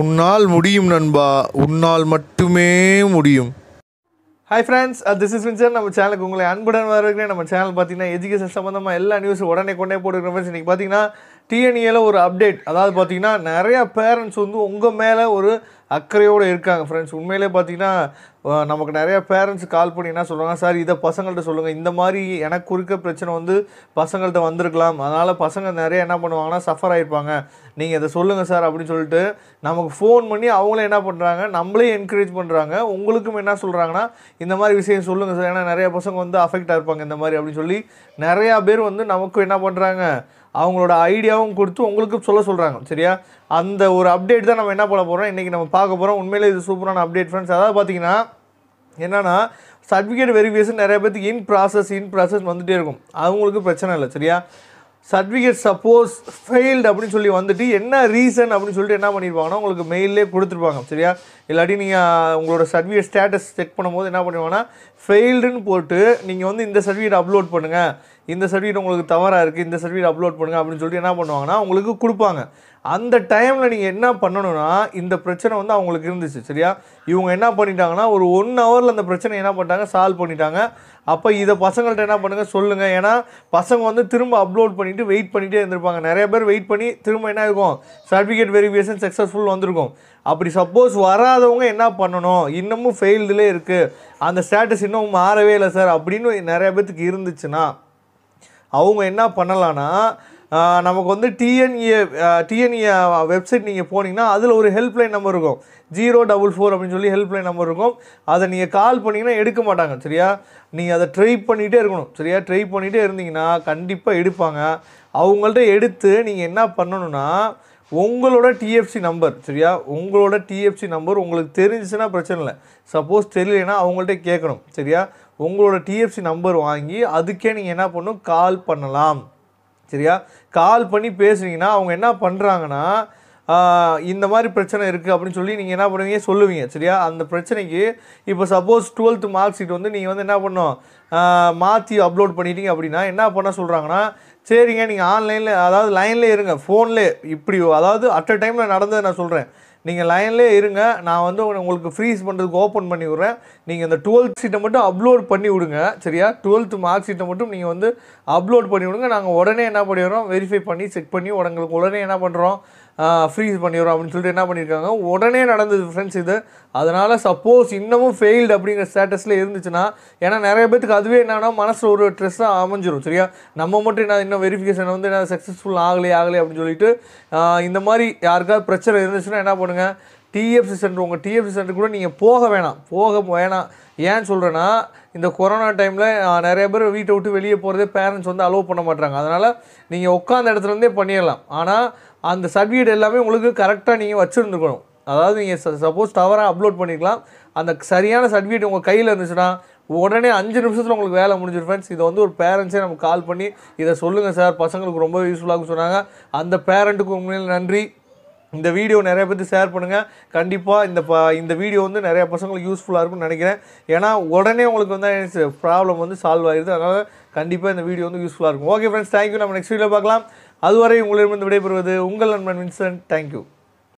உன்னால் முடியும் நண்பா உன்னால் மட்டுமே முடியும் ஹாய் ஃப்ரெண்ட்ஸ் திஸ் இஸ் மின்சார் நம்ம சேனலுக்கு உங்களை அன்புடன் வரவேற்கிறேன் நம்ம சேனல் பார்த்தீங்கன்னா எஜுகேஷன் சம்மந்தமாக எல்லா நியூஸும் உடனே கொண்டே போட்டுக்கிறோம் ஃப்ரெண்ட்ஸ் இன்றைக்கி பார்த்தீங்கன்னா டிஎன்ஏல ஒரு அப்டேட் அதாவது பார்த்தீங்கன்னா நிறையா பேரண்ட்ஸ் வந்து உங்கள் மேலே ஒரு அக்கறையோடு இருக்காங்க ஃப்ரெண்ட்ஸ் உண்மையிலே பார்த்தீங்கன்னா நமக்கு நிறையா பேரண்ட்ஸ் கால் பண்ணி என்ன சொல்கிறாங்க சார் இதை பசங்கள்கிட்ட சொல்லுங்கள் இந்த மாதிரி எனக்கு இருக்க பிரச்சனை வந்து பசங்கள்கிட்ட வந்திருக்கலாம் அதனால் பசங்க நிறைய என்ன பண்ணுவாங்கன்னா சஃபர் ஆகிருப்பாங்க நீங்கள் இதை சொல்லுங்கள் சார் அப்படின்னு சொல்லிட்டு நமக்கு ஃபோன் பண்ணி அவங்களும் என்ன பண்ணுறாங்க நம்மளே என்கரேஜ் பண்ணுறாங்க உங்களுக்கும் என்ன சொல்கிறாங்கன்னா இந்த மாதிரி விஷயம் சொல்லுங்கள் சார் ஏன்னா நிறையா பசங்க வந்து அஃபெக்ட் ஆகிருப்பாங்க இந்த மாதிரி அப்படின்னு சொல்லி நிறையா பேர் வந்து நமக்கு என்ன பண்ணுறாங்க அவங்களோட ஐடியாவும் கொடுத்து உங்களுக்கு சொல்ல சொல்கிறாங்க சரியா அந்த ஒரு அப்டேட் தான் நம்ம என்ன பண்ண போகிறோம் இன்றைக்கி நம்ம பார்க்க போகிறோம் உண்மையிலே இது சூப்பரான அப்டேட் ஃப்ரெண்ட்ஸ் அதாவது பார்த்தீங்கன்னா என்னென்னா சர்டிஃபிகேட் வெரிஃபிகேஷன் நிறைய பேருக்கு இன் ப்ராசஸ் இன் ப்ராசஸ் வந்துகிட்டே இருக்கும் அவங்களுக்கு பிரச்சனை இல்லை சரியா சர்டிஃபிகேட் சப்போஸ் ஃபெயில்டு அப்படின்னு சொல்லி வந்துட்டு என்ன ரீசன் அப்படின்னு சொல்லிட்டு என்ன பண்ணியிருப்பாங்கன்னா உங்களுக்கு மெயிலே கொடுத்துருப்பாங்க சரியா இல்லாட்டி நீங்கள் உங்களோட சர்டிஃபிகேட் ஸ்டேட்டஸ் செக் பண்ணும்போது என்ன பண்ணுவாங்கன்னா ஃபெயில்டுன்னு போட்டு நீங்கள் வந்து இந்த சர்டிஃபிகேட் அப்லோட் பண்ணுங்கள் இந்த சர்டிஃபிகேட் உங்களுக்கு தவறாக இருக்குது இந்த சர்டிஃபிகேட் அப்லோட் பண்ணுங்கள் அப்படின்னு சொல்லிட்டு என்ன பண்ணுவாங்கன்னா உங்களுக்கு கொடுப்பாங்க அந்த டைமில் நீங்கள் என்ன பண்ணணும்னா இந்த பிரச்சனை வந்து அவங்களுக்கு இருந்துச்சு சரியா இவங்க என்ன பண்ணிட்டாங்கன்னா ஒரு ஒன் ஹவரில் அந்த பிரச்சனை என்ன பண்ணிட்டாங்க சால்வ் பண்ணிட்டாங்க அப்போ இதை பசங்கள்கிட்ட என்ன பண்ணுங்கள் சொல்லுங்கள் ஏன்னா பசங்க வந்து திரும்ப அப்லோட் பண்ணிவிட்டு வெயிட் பண்ணிகிட்டே இருந்திருப்பாங்க நிறைய பேர் வெயிட் பண்ணி திரும்ப என்ன இருக்கும் சர்டிஃபிகேட் வெரிஃபிகேஷன் சக்ஸஸ்ஃபுல் வந்திருக்கும் அப்படி சப்போஸ் வராதவங்க என்ன பண்ணணும் இன்னமும் ஃபெயில்டுலேயே இருக்குது அந்த ஸ்டேட்டஸ் இன்னும் மாறவே இல்லை சார் அப்படின்னு நிறைய பேர்த்துக்கு இருந்துச்சுன்னா அவங்க என்ன பண்ணலான்னா நமக்கு வந்து டிஎன்ஏ டிஎன்ஏ வெப்சைட் நீங்கள் போனீங்கன்னா அதில் ஒரு ஹெல்ப்லைன் நம்பர் இருக்கும் ஜீரோ டபுள் ஃபோர் அப்படின்னு சொல்லி ஹெல்ப்லைன் நம்பர் இருக்கும் அதை நீங்கள் கால் பண்ணிங்கன்னா எடுக்க மாட்டாங்க சரியா நீங்கள் அதை ட்ரை பண்ணிகிட்டே இருக்கணும் சரியா ட்ரை பண்ணிகிட்டே இருந்தீங்கன்னா கண்டிப்பாக எடுப்பாங்க அவங்கள்ட்ட எடுத்து நீங்கள் என்ன பண்ணணும்னா உங்களோட டிஎஃப்சி நம்பர் சரியா உங்களோட டிஎஃப்சி நம்பர் உங்களுக்கு தெரிஞ்சிச்சுன்னா பிரச்சனை இல்லை சப்போஸ் தெரியலைன்னா அவங்கள்ட்ட கேட்கணும் சரியா உங்களோட டிஎஃப்சி நம்பர் வாங்கி அதுக்கே நீங்கள் என்ன பண்ணும் கால் பண்ணலாம் சரியா கால் பண்ணி பேசுனீங்கன்னா அவங்க என்ன பண்ணுறாங்கன்னா இந்த மாதிரி பிரச்சனை இருக்குது அப்படின்னு சொல்லி நீங்கள் என்ன பண்ணுவீங்க சொல்லுவீங்க சரியா அந்த பிரச்சனைக்கு இப்போ சப்போஸ் டுவெல்த்து மார்க் ஷீட் வந்து நீங்கள் வந்து என்ன பண்ணோம் மாற்றி அப்லோட் பண்ணிட்டீங்க அப்படின்னா என்ன பண்ண சொல்கிறாங்கன்னா சரிங்க நீங்கள் ஆன்லைனில் அதாவது லைனில் இருங்க ஃபோன்லேயே இப்படி அதாவது அட் அ டைமில் நடந்தது நான் சொல்கிறேன் நீங்கள் லைன்லேயே இருங்க நான் வந்து உங்களுக்கு ஃப்ரீஸ் பண்ணுறதுக்கு ஓப்பன் பண்ணி விட்றேன் நீங்கள் இந்த டுவெல்த் சீட்டை மட்டும் அப்லோட் பண்ணி விடுங்க சரியா டுவெல்த் மார்க் சீட்டை மட்டும் நீங்கள் வந்து அப்லோட் பண்ணி விடுங்க நாங்கள் உடனே என்ன பண்ணிடுறோம் வெரிஃபை பண்ணி செக் பண்ணி உங்களுக்கு உடனே என்ன பண்ணுறோம் ஃப்ரீஸ் பண்ணிடுறோம் அப்படின்னு சொல்லிட்டு என்ன பண்ணியிருக்காங்க உடனே நடந்தது ஃப்ரெண்ட்ஸ் இது அதனால் சப்போஸ் இன்னமும் ஃபெயில்டு அப்படிங்கிற ஸ்டேட்டஸில் இருந்துச்சுன்னா ஏன்னா நிறைய பேருக்கு அதுவே என்னென்னா மனசில் ஒரு ட்ரெஸ்ஸாக அமைஞ்சிரும் சரியா நம்ம மட்டும் என்ன இன்னும் வெரிஃபிகேஷன் வந்து என்ன சக்ஸஸ்ஃபுல் ஆகலை ஆகலை அப்படின்னு சொல்லிட்டு இந்த மாதிரி யாருக்காவது பிரச்சனை இருந்துச்சுன்னா என்ன பண்ணுங்கள் டிஎஃப்சி சென்டர் உங்கள் டிஎஃப்சி சென்டர் கூட நீங்கள் போக வேணாம் போக வேணாம் ஏன்னு சொல்கிறேன்னா இந்த கொரோனா டைமில் நிறைய பேர் வீட்டை விட்டு வெளியே போகிறதே பேரண்ட்ஸ் வந்து அலோவ் பண்ண மாட்டாங்க அதனால் நீங்கள் உட்காந்த இடத்துலேருந்தே பண்ணிடலாம் ஆனால் அந்த சர்டிஃபிகேட் எல்லாமே உங்களுக்கு கரெக்டாக நீங்கள் வச்சுருந்துருக்கணும் அதாவது நீங்கள் சப்போஸ் டவராக அப்லோட் பண்ணிக்கலாம் அந்த சரியான சர்டிஃபிகேட் உங்கள் கையில் இருந்துச்சுன்னா உடனே அஞ்சு நிமிஷத்தில் உங்களுக்கு வேலை முடிஞ்சிடும் ஃப்ரெண்ட்ஸ் இதை வந்து ஒரு பேரண்ட்ஸே நம்ம கால் பண்ணி இதை சொல்லுங்கள் சார் பசங்களுக்கு ரொம்ப யூஸ்ஃபுல்லாகும் சொன்னாங்க அந்த பேரண்ட்டுக்கு உண்மையில் நன்றி இந்த வீடியோ நிறைய பேர் ஷேர் பண்ணுங்கள் கண்டிப்பாக இந்த ப இந்த வீடியோ வந்து நிறைய பசங்களுக்கு யூஸ்ஃபுல்லாக இருக்கும்னு நினைக்கிறேன் ஏன்னா உடனே உங்களுக்கு வந்து ப்ராப்ளம் வந்து சால்வ் ஆகிடுது அதனால் கண்டிப்பாக இந்த வீடியோ வந்து யூஸ்ஃபுல்லாக இருக்கும் ஓகே ஃப்ரெண்ட்ஸ் தேங்க்யூ நம்ம நெக்ஸ்ட் வீடியோ பார்க்கலாம் அதுவரை உங்களிடமிருந்து விடைபெறுவது உங்கள் நண்பன் வின்சன் தேங்க்யூ